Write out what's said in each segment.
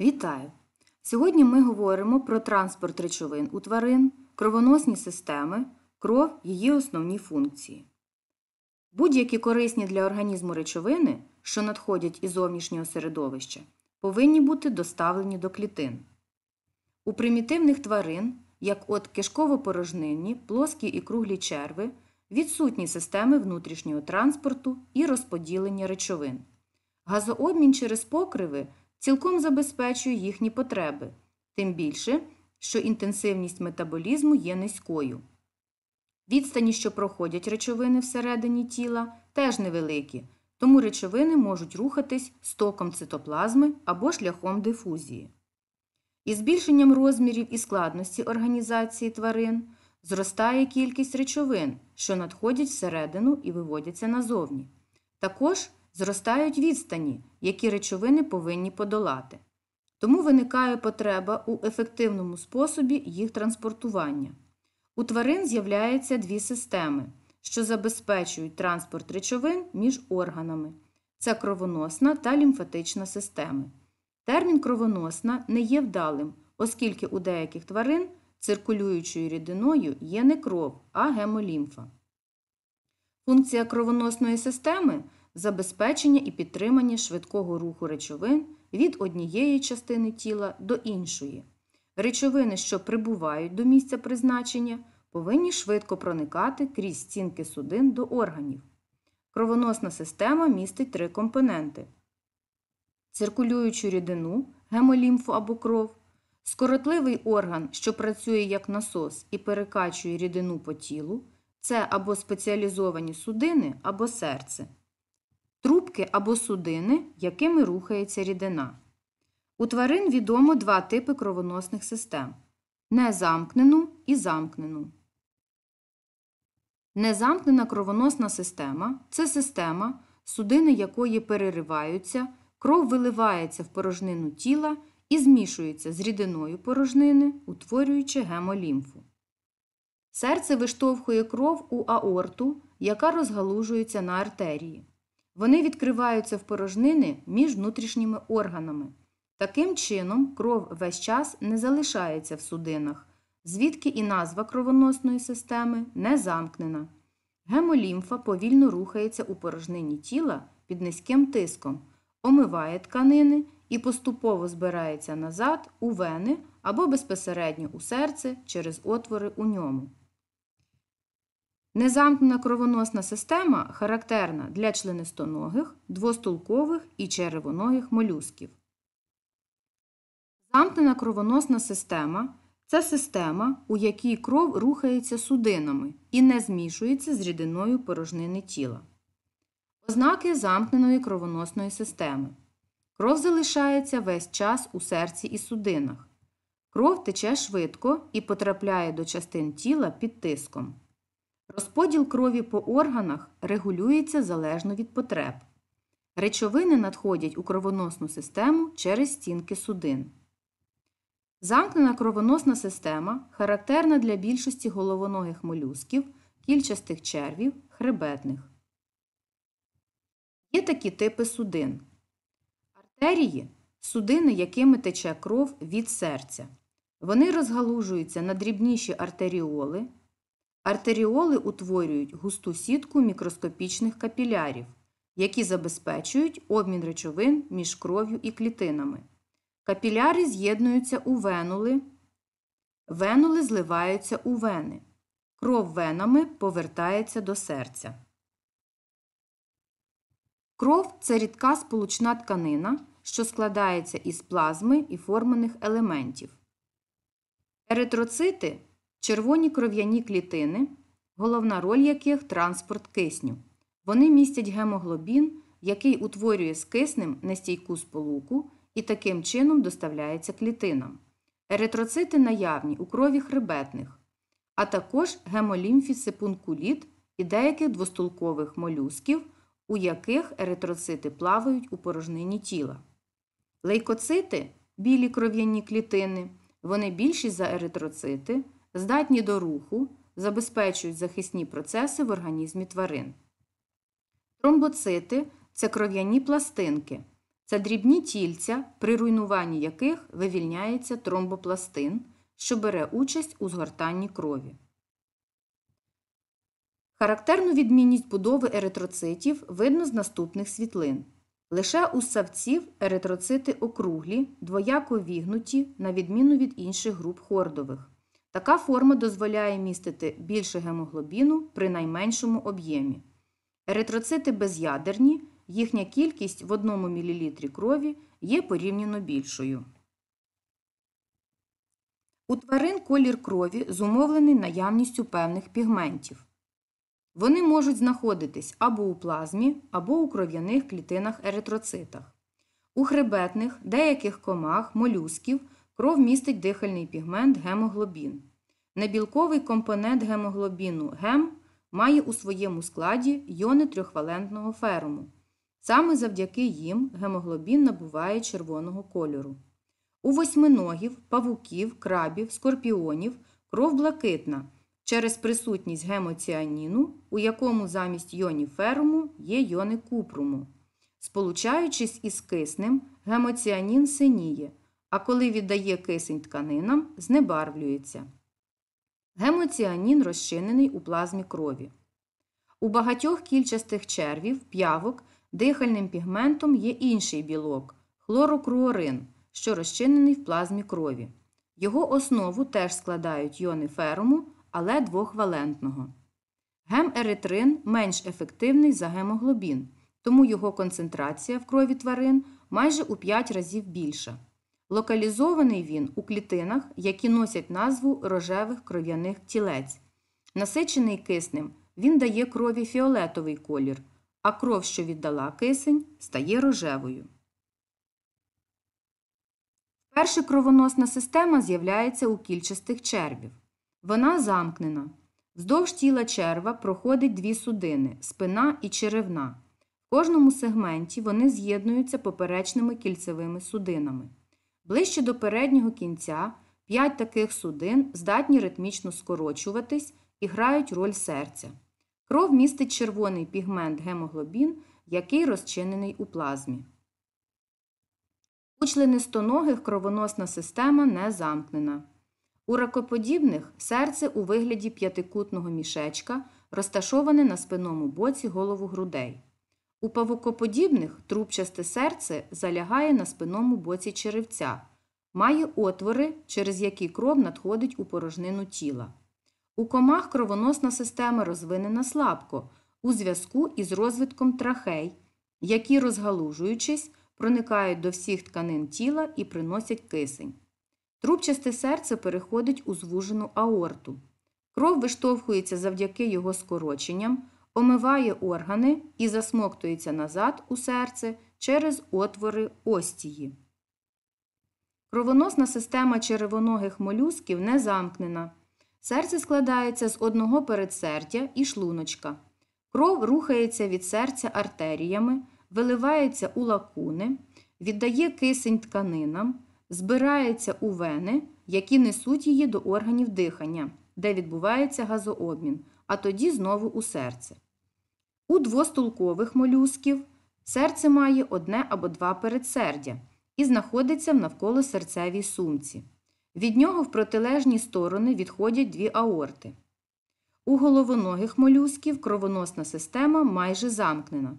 Вітаю! Сьогодні ми говоримо про транспорт речовин у тварин, кровоносні системи, кров, її основні функції. Будь-які корисні для організму речовини, що надходять із зовнішнього середовища, повинні бути доставлені до клітин. У примітивних тварин, як от кишково-порожнинні, плоскі і круглі черви, відсутні системи внутрішнього транспорту і розподілення речовин. Газообмін через покриви цілком забезпечує їхні потреби, тим більше, що інтенсивність метаболізму є низькою. Відстані, що проходять речовини всередині тіла, теж невеликі, тому речовини можуть рухатись стоком цитоплазми або шляхом дифузії. Із збільшенням розмірів і складності організації тварин зростає кількість речовин, що надходять всередину і виводяться назовні. Також зростають відстані, які речовини повинні подолати. Тому виникає потреба у ефективному способі їх транспортування. У тварин з'являються дві системи, що забезпечують транспорт речовин між органами це кровоносна та лімфатична системи. Термін кровоносна не є вдалим, оскільки у деяких тварин циркулюючою рідиною є не кров, а гемолімфа. Функція кровоносної системи забезпечення і підтримання швидкого руху речовин від однієї частини тіла до іншої. Речовини, що прибувають до місця призначення, повинні швидко проникати крізь стінки судин до органів. Кровоносна система містить три компоненти: циркулюючу рідину, гемолімфу або кров, скоротливий орган, що працює як насос і перекачує рідину по тілу, це або спеціалізовані судини, або серце відростки або судини, якими рухається рідина. У тварин відомо два типи кровоносних систем незамкнену і замкнену. Незамкнена кровоносна система це система, судини якої перериваються, кров виливається в порожнину тіла і змішується з рідиною порожнини, утворюючи гемолімфу. Серце виштовхує кров у аорту, яка розгалужується на артерії. Вони відкриваються в порожнини між внутрішніми органами. Таким чином, кров весь час не залишається в судинах, звідки і назва кровоносної системи не замкнена. Гемолімфа повільно рухається у порожнині тіла під низьким тиском, омиває тканини і поступово збирається назад у вени або безпосередньо у серце через отвори у ньому. Незамкнена кровоносна система характерна для членистоногих, двостулкових і черевоногих молюсків. Замкнена кровоносна система це система, у якій кров рухається судинами і не змішується з рідиною порожнини тіла. Ознаки замкненої кровоносної системи. Кров залишається весь час у серці і судинах. Кров тече швидко і потрапляє до частин тіла під тиском. Розподіл крові по органах регулюється залежно від потреб. Речовини надходять у кровоносну систему через стінки судин. Замкнена кровоносна система характерна для більшості головоногих молюсків, кільчастих червів, хребетних. Є такі типи судин. Артерії судини, якими тече кров від серця. Вони розгалужуються на дрібніші артеріоли Артеріоли утворюють густу сітку мікроскопічних капілярів, які забезпечують обмін речовин між кров'ю і клітинами. Капіляри з'єднуються у венули, венули зливаються у вени. Кров венами повертається до серця. Кров це рідка сполучна тканина, що складається із плазми і формених елементів. Еритроцити червоні кров'яні клітини, головна роль яких транспорт кисню. Вони містять гемоглобін, який утворює з киснем нестійку сполуку і таким чином доставляється клітинам. Еритроцити наявні у крові хребетних, а також гемолімфіси і деяких двостулкових молюсків, у яких еритроцити плавають у порожнині тіла. Лейкоцити білі кров'яні клітини, вони більші за еритроцити здатні до руху, забезпечують захисні процеси в організмі тварин. Тромбоцити це кров'яні пластинки. Це дрібні тільця, при руйнуванні яких вивільняється тромбопластин, що бере участь у згортанні крові. Характерну відмінність будови еритроцитів видно з наступних світлин. Лише у савців еритроцити округлі, двояко вігнуті, на відміну від інших груп хордових. Така форма дозволяє містити більше гемоглобіну при найменшому об'ємі. Еритроцити безядерні, їхня кількість в 1 мл крові є порівняно більшою. У тварин колір крові зумовлений наявністю певних пігментів. Вони можуть знаходитись або у плазмі, або у кров'яних клітинах еритроцитах. У хребетних, деяких комах, молюсків Кров містить дихальний пігмент гемоглобін. Небілковий компонент гемоглобіну гем має у своєму складі йони трьохвалентного ферму. Саме завдяки їм гемоглобін набуває червоного кольору. У восьминогів, павуків, крабів, скорпіонів кров блакитна через присутність гемоціаніну, у якому замість йонів ферому є йони купруму. Сполучаючись із киснем, гемоціанін синіє а коли віддає кисень тканинам, знебарвлюється. Гемоціанін розчинений у плазмі крові. У багатьох кільчастих червів п'явок дихальним пігментом є інший білок хлорокруорин, що розчинений в плазмі крові. Його основу теж складають йони ферому, але двохвалентного. Гемеритрин менш ефективний за гемоглобін, тому його концентрація в крові тварин майже у 5 разів більша. Локалізований він у клітинах, які носять назву рожевих кров'яних тілець. Насичений киснем, він дає крові фіолетовий колір, а кров, що віддала кисень, стає рожевою. Перша кровоносна система з'являється у кільчастих червів. Вона замкнена. Вздовж тіла черва проходить дві судини спина і черевна. В кожному сегменті вони з'єднуються поперечними кільцевими судинами. Ближче до переднього кінця п'ять таких судин здатні ритмічно скорочуватись і грають роль серця. Кров містить червоний пігмент гемоглобін, який розчинений у плазмі. У членистоногих кровоносна система не замкнена. У ракоподібних серце у вигляді п'ятикутного мішечка розташоване на спинному боці голову грудей. У павукоподібних трубчасте серце залягає на спинному боці черевця, має отвори, через які кров надходить у порожнину тіла. У комах кровоносна система розвинена слабко у зв'язку із розвитком трахей, які, розгалужуючись, проникають до всіх тканин тіла і приносять кисень. Трубчасте серце переходить у звужену аорту. Кров виштовхується завдяки його скороченням омиває органи і засмоктується назад у серце через отвори остії. Кровоносна система черевоногих молюсків не замкнена. Серце складається з одного передсердя і шлуночка. Кров рухається від серця артеріями, виливається у лакуни, віддає кисень тканинам, збирається у вени, які несуть її до органів дихання, де відбувається газообмін, а тоді знову у серце. У двостолкових молюсків серце має одне або два передсердя і знаходиться в навколо серцевій сумці. Від нього в протилежні сторони відходять дві аорти. У головоногих молюсків кровоносна система майже замкнена.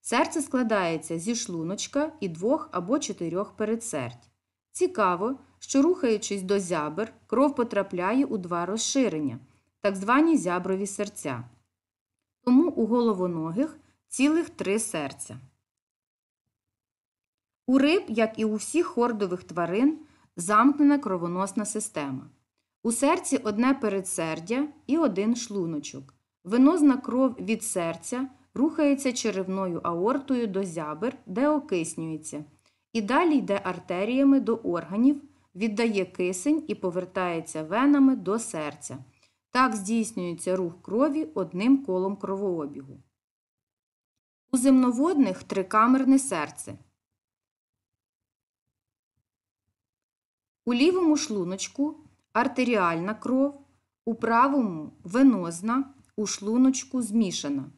Серце складається зі шлуночка і двох або чотирьох передсердь. Цікаво, що рухаючись до зябр, кров потрапляє у два розширення, так звані зяброві серця тому у головоногих цілих три серця. У риб, як і у всіх хордових тварин, замкнена кровоносна система. У серці одне передсердя і один шлуночок. Венозна кров від серця рухається черевною аортою до зябер, де окиснюється, і далі йде артеріями до органів, віддає кисень і повертається венами до серця. Так здійснюється рух крові одним колом кровообігу. У земноводних трикамерне серце. У лівому шлуночку артеріальна кров, у правому венозна, у шлуночку змішана.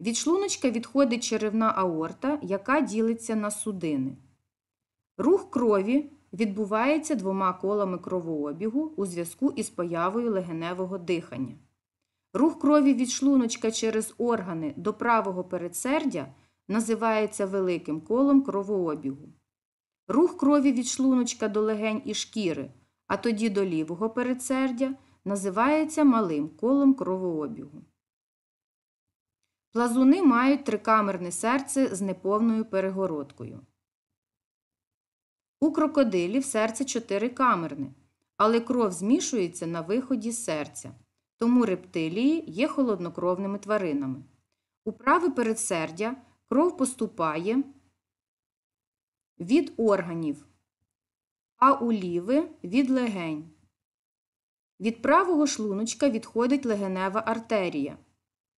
Від шлуночка відходить черевна аорта, яка ділиться на судини. Рух крові відбувається двома колами кровообігу у зв'язку із появою легеневого дихання. Рух крові від шлуночка через органи до правого передсердя називається великим колом кровообігу. Рух крові від шлуночка до легень і шкіри, а тоді до лівого передсердя називається малим колом кровообігу. Плазуни мають трикамерне серце з неповною перегородкою. У крокодилів серце чотирикамерне, але кров змішується на виході серця, тому рептилії є холоднокровними тваринами. У праве передсердя кров поступає від органів, а у ліве від легень. Від правого шлуночка відходить легенева артерія,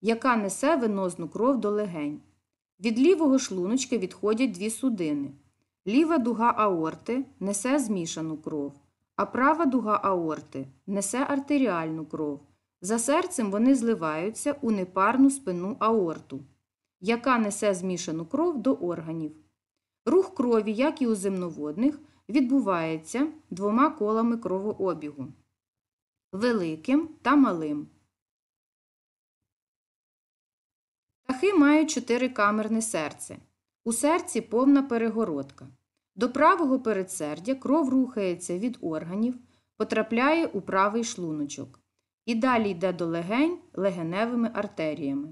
яка несе венозну кров до легень. Від лівого шлуночка відходять дві судини. Ліва дуга аорти несе змішану кров, а права дуга аорти несе артеріальну кров. За серцем вони зливаються у непарну спину аорту, яка несе змішану кров до органів. Рух крові, як і у земноводних, відбувається двома колами кровообігу великим та малим. Птахи мають чотирикамерне серце. У серці повна перегородка. До правого передсердя кров рухається від органів, потрапляє у правий шлуночок. І далі йде до легень легеневими артеріями.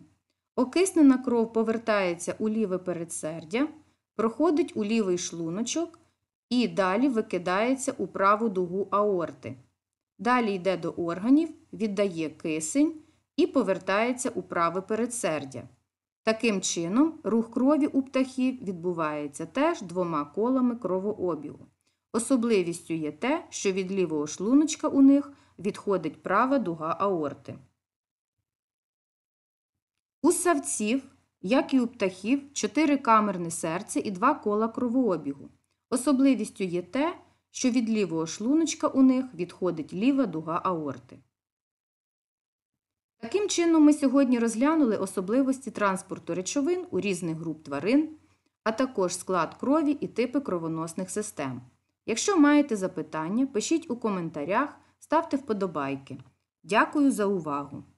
Окиснена кров повертається у ліве передсердя, проходить у лівий шлуночок і далі викидається у праву дугу аорти. Далі йде до органів, віддає кисень і повертається у праве передсердя. Таким чином, рух крові у птахів відбувається теж двома колами кровообігу. Особливістю є те, що від лівого шлуночка у них відходить права дуга аорти. У савців, як і у птахів, чотири камерне серце і два кола кровообігу. Особливістю є те, що від лівого шлуночка у них відходить ліва дуга аорти. Таким чином, ми сьогодні розглянули особливості транспорту речовин у різних груп тварин, а також склад крові і типи кровоносних систем. Якщо маєте запитання, пишіть у коментарях, ставте вподобайки. Дякую за увагу!